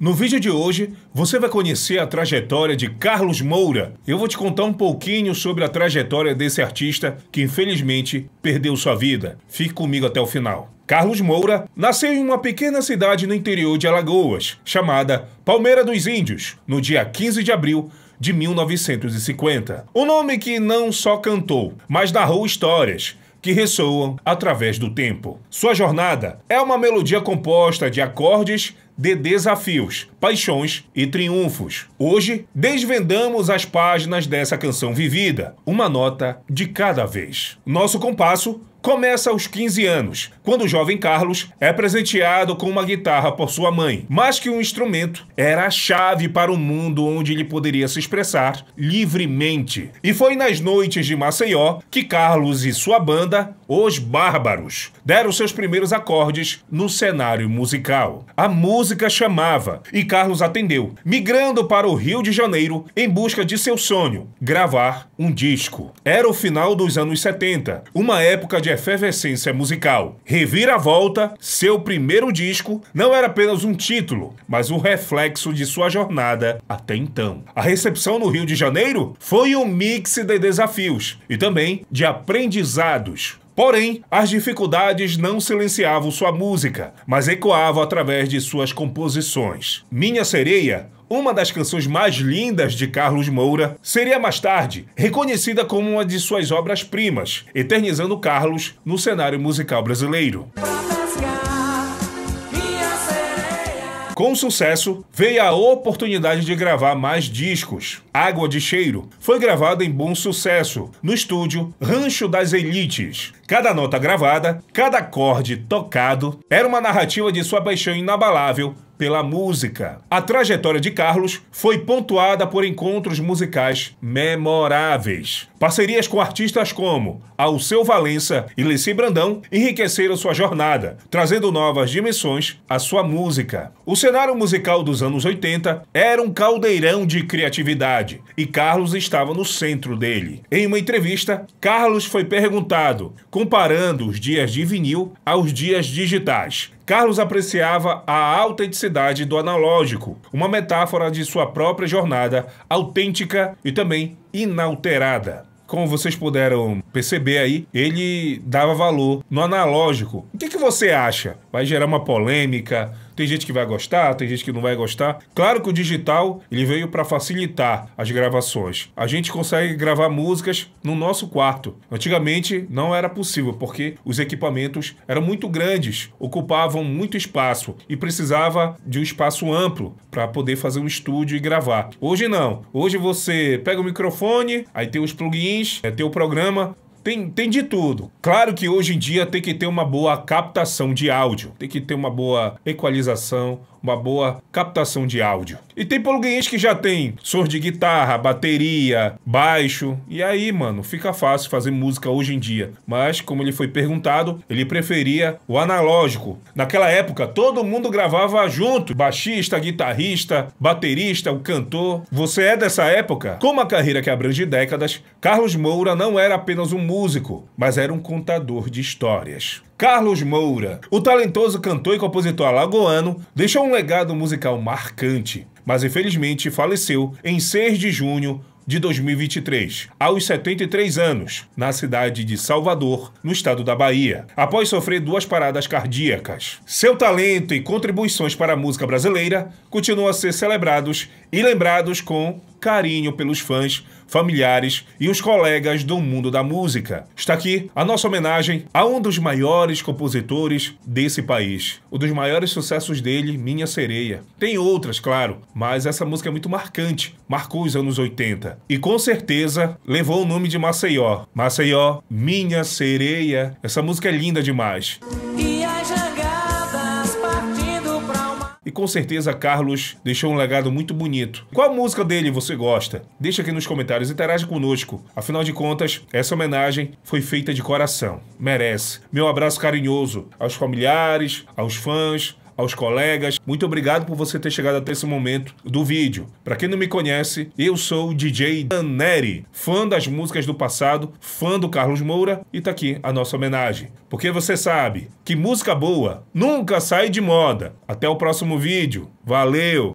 No vídeo de hoje, você vai conhecer a trajetória de Carlos Moura. Eu vou te contar um pouquinho sobre a trajetória desse artista que infelizmente perdeu sua vida. Fique comigo até o final. Carlos Moura nasceu em uma pequena cidade no interior de Alagoas, chamada Palmeira dos Índios, no dia 15 de abril de 1950. O um nome que não só cantou, mas narrou histórias, que ressoam através do tempo. Sua jornada é uma melodia composta de acordes, de desafios, paixões e triunfos. Hoje, desvendamos as páginas dessa canção vivida, uma nota de cada vez. Nosso compasso começa aos 15 anos, quando o jovem Carlos é presenteado com uma guitarra por sua mãe. Mais que um instrumento, era a chave para o um mundo onde ele poderia se expressar livremente. E foi nas noites de Maceió que Carlos e sua banda, Os Bárbaros, deram seus primeiros acordes no cenário musical. A música música chamava e Carlos atendeu, migrando para o Rio de Janeiro em busca de seu sonho: gravar um disco. Era o final dos anos 70, uma época de efervescência musical. Reviravolta, seu primeiro disco, não era apenas um título, mas um reflexo de sua jornada até então. A recepção no Rio de Janeiro foi um mix de desafios e também de aprendizados. Porém, as dificuldades não silenciavam sua música, mas ecoavam através de suas composições. Minha Sereia uma das canções mais lindas de Carlos Moura, seria mais tarde reconhecida como uma de suas obras-primas, eternizando Carlos no cenário musical brasileiro. Com sucesso, veio a oportunidade de gravar mais discos. Água de Cheiro foi gravada em bom sucesso, no estúdio Rancho das Elites. Cada nota gravada, cada acorde tocado, era uma narrativa de sua paixão inabalável pela música. A trajetória de Carlos foi pontuada por encontros musicais memoráveis. Parcerias com artistas como Alceu Valença e Leci Brandão enriqueceram sua jornada, trazendo novas dimensões à sua música. O cenário musical dos anos 80 era um caldeirão de criatividade e Carlos estava no centro dele. Em uma entrevista, Carlos foi perguntado, comparando os dias de vinil aos dias digitais. Carlos apreciava a autenticidade do analógico, uma metáfora de sua própria jornada autêntica e também inalterada como vocês puderam perceber aí, ele dava valor no analógico. O que, que você acha? Vai gerar uma polêmica? Tem gente que vai gostar, tem gente que não vai gostar. Claro que o digital ele veio para facilitar as gravações. A gente consegue gravar músicas no nosso quarto. Antigamente não era possível porque os equipamentos eram muito grandes, ocupavam muito espaço e precisava de um espaço amplo para poder fazer um estúdio e gravar. Hoje não. Hoje você pega o microfone, aí tem os plugins, é, tem o programa tem, tem de tudo. Claro que hoje em dia tem que ter uma boa captação de áudio, tem que ter uma boa equalização, uma boa captação de áudio. E tem plugins que já tem som de guitarra, bateria, baixo. E aí, mano, fica fácil fazer música hoje em dia. Mas, como ele foi perguntado, ele preferia o analógico. Naquela época, todo mundo gravava junto: baixista, guitarrista, baterista, o cantor. Você é dessa época? Com uma carreira que abrange décadas, Carlos Moura não era apenas um músico, mas era um contador de histórias. Carlos Moura. O talentoso cantor e compositor alagoano deixou um legado musical marcante, mas infelizmente faleceu em 6 de junho de 2023, aos 73 anos, na cidade de Salvador, no estado da Bahia, após sofrer duas paradas cardíacas. Seu talento e contribuições para a música brasileira continuam a ser celebrados e lembrados com carinho pelos fãs, familiares e os colegas do mundo da música. Está aqui a nossa homenagem a um dos maiores compositores desse país. Um dos maiores sucessos dele, Minha Sereia. Tem outras, claro, mas essa música é muito marcante, marcou os anos 80 e com certeza levou o nome de Maceió. Maceió, Minha Sereia. Essa música é linda demais. com certeza Carlos deixou um legado muito bonito. Qual música dele você gosta? Deixa aqui nos comentários, interage conosco. Afinal de contas, essa homenagem foi feita de coração. Merece. Meu abraço carinhoso aos familiares, aos fãs, aos colegas. Muito obrigado por você ter chegado até esse momento do vídeo. Para quem não me conhece, eu sou o DJ Daneri, fã das músicas do passado, fã do Carlos Moura e tá aqui a nossa homenagem. Porque você sabe que música boa nunca sai de moda. Até o próximo vídeo. Valeu!